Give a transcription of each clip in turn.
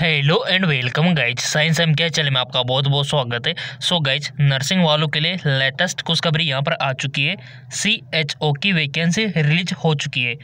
hello and welcome guys science एम क्या चले में आपका बहुत बहुत स्वागत है सो so गाइज नर्सिंग वालों के लिए लेटेस्ट खुशखबरी यहाँ पर आ चुकी है सी एच ओ की वैकेंसी रिलीज हो चुकी है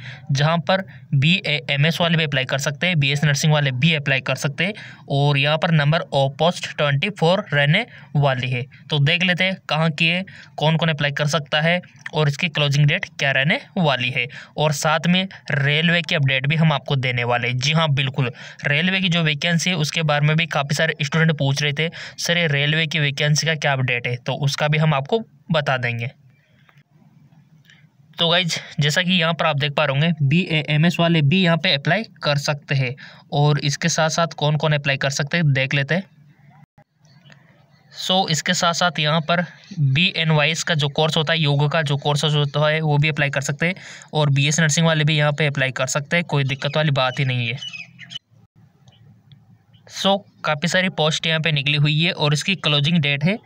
जहाँ पर बी ए एम एस वाले भी अप्लाई कर सकते हैं बी एस नर्सिंग वाले भी अप्लाई कर सकते हैं और यहाँ पर number of post twenty four रहने वाली है तो देख लेते हैं कहाँ की है कौन कौन अप्लाई कर सकता है और इसकी क्लोजिंग डेट क्या रहने वाली है और साथ में रेलवे की अपडेट भी हम आपको देने वाले हैं जी हाँ बिल्कुल रेलवे की जो वैकेंसी वैकेंसी है उसके बारे में भी काफ़ी सारे स्टूडेंट पूछ रहे थे सर ये रेलवे की वैकेंसी का क्या अपडेट है तो उसका भी हम आपको बता देंगे तो गाइज जैसा कि यहाँ पर आप देख पा रहे होंगे बी ए एम एस वाले भी यहाँ पे अप्लाई कर सकते हैं और इसके साथ साथ कौन कौन अप्लाई कर सकते हैं देख लेते हैं सो so, इसके साथ साथ यहाँ पर बी एन वाइस का जो कोर्स होता है योग का जो कोर्स होता है वो भी अप्लाई कर सकते हैं और बी एस नर्सिंग वाले भी यहाँ पे अप्लाई कर सकते हैं कोई दिक्कत वाली बात ही नहीं है सो so, काफ़ी सारी पोस्ट यहाँ पे निकली हुई है और इसकी क्लोजिंग डेट है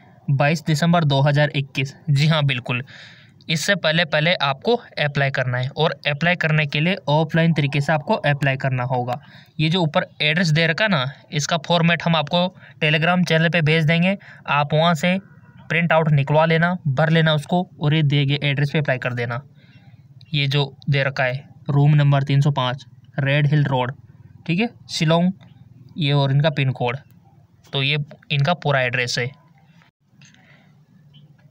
22 दिसंबर 2021 जी हाँ बिल्कुल इससे पहले पहले आपको अप्लाई करना है और अप्लाई करने के लिए ऑफलाइन तरीके से आपको अप्लाई करना होगा ये जो ऊपर एड्रेस दे रखा ना इसका फॉर्मेट हम आपको टेलीग्राम चैनल पे भेज देंगे आप वहाँ से प्रिंट आउट निकलवा लेना भर लेना उसको और ये दिए गए एड्रेस पर अप्लाई कर देना ये जो दे रखा है रूम नंबर तीन सौ पाँच रेड हिल रोड ठीक है शिलोंग ये और इनका पिन कोड तो ये इनका पूरा एड्रेस है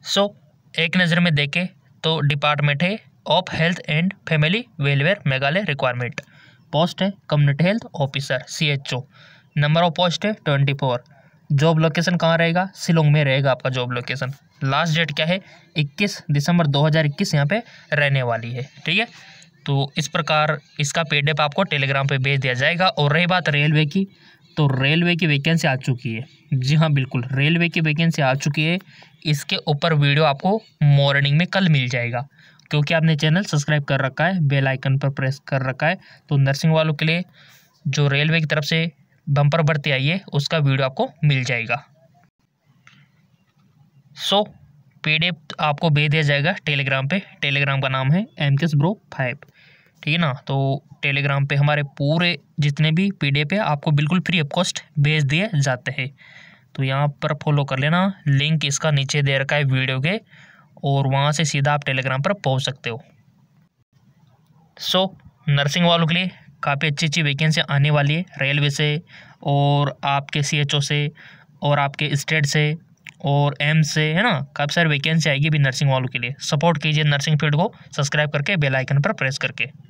सो so, एक नज़र में देखें तो डिपार्टमेंट है of health and family welfare Meghalaya requirement post है community health officer C H O number of post है ट्वेंटी फोर जॉब लोकेशन कहाँ रहेगा सिलोंग में रहेगा आपका जॉब लोकेशन लास्ट डेट क्या है इक्कीस दिसंबर इक्कीस यहाँ पे रहने वाली है ठीक है तो इस प्रकार इसका डेप आपको टेलीग्राम पे भेज दिया जाएगा और रही बात रेलवे की तो रेलवे की वैकेंसी आ चुकी है जी हाँ बिल्कुल रेलवे की वैकेंसी आ चुकी है इसके ऊपर वीडियो आपको मॉर्निंग में कल मिल जाएगा क्योंकि आपने चैनल सब्सक्राइब कर रखा है बेल आइकन पर प्रेस कर रखा है तो नर्सिंग वालों के लिए जो रेलवे की तरफ से बम्पर भर्ती आई है उसका वीडियो आपको मिल जाएगा सो so, पी आपको भेज दिया जाएगा टेलीग्राम पे टेलीग्राम का नाम है एम के फाइव ठीक है ना तो टेलीग्राम पे हमारे पूरे जितने भी पी डी आपको बिल्कुल फ्री ऑफ कॉस्ट भेज दिए जाते हैं तो यहाँ पर फॉलो कर लेना लिंक इसका नीचे दे रखा है वीडियो के और वहाँ से सीधा आप टेलीग्राम पर पहुँच सकते हो सो so, नर्सिंग वालों के लिए काफ़ी अच्छी अच्छी वैकेंसी आने वाली है रेलवे से और आपके सी एच ओ से और आपके स्टेट से और एम से है ना काफ़ी सारी वैकेंसी आएगी भी नर्सिंग वालों के लिए सपोर्ट कीजिए नर्सिंग फील्ड को सब्सक्राइब करके बेल आइकन पर प्रेस करके